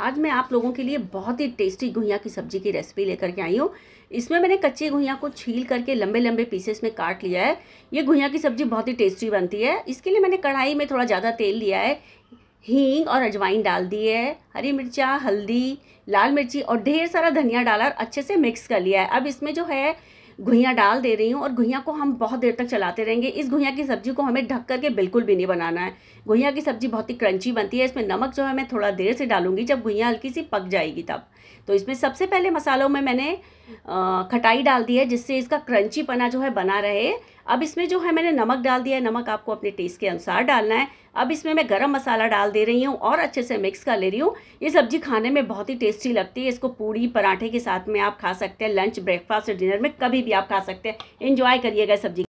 आज मैं आप लोगों के लिए बहुत ही टेस्टी घुइया की सब्ज़ी की रेसिपी लेकर के आई हूँ इसमें मैंने कच्चे घुइया को छील करके लंबे लंबे पीसेस में काट लिया है ये घुइया की सब्ज़ी बहुत ही टेस्टी बनती है इसके लिए मैंने कढ़ाई में थोड़ा ज़्यादा तेल लिया है हींग और अजवाइन डाल दी है हरी मिर्चा हल्दी लाल मिर्ची और ढेर सारा धनिया डाला और अच्छे से मिक्स कर लिया है अब इसमें जो है घुइयाँ डाल दे रही हूँ और घुइयाँ को हम बहुत देर तक चलाते रहेंगे इस घुइयाँ की सब्ज़ी को हमें ढक करके बिल्कुल भी नहीं बनाना है घुइयाँ की सब्ज़ी बहुत ही क्रंची बनती है इसमें नमक जो है मैं थोड़ा देर से डालूंगी जब घुइयाँ हल्की सी पक जाएगी तब तो इसमें सबसे पहले मसालों में मैंने खटाई डाल दी है जिससे इसका क्रंची जो है बना रहे अब इसमें जो है मैंने नमक डाल दिया है नमक आपको अपने टेस्ट के अनुसार डालना है अब इसमें मैं गरम मसाला डाल दे रही हूँ और अच्छे से मिक्स कर ले रही हूँ ये सब्जी खाने में बहुत ही टेस्टी लगती है इसको पूड़ी पराठे के साथ में आप खा सकते हैं लंच ब्रेकफास्ट और डिनर में कभी भी आप खा सकते हैं इन्जॉय करिएगा सब्जी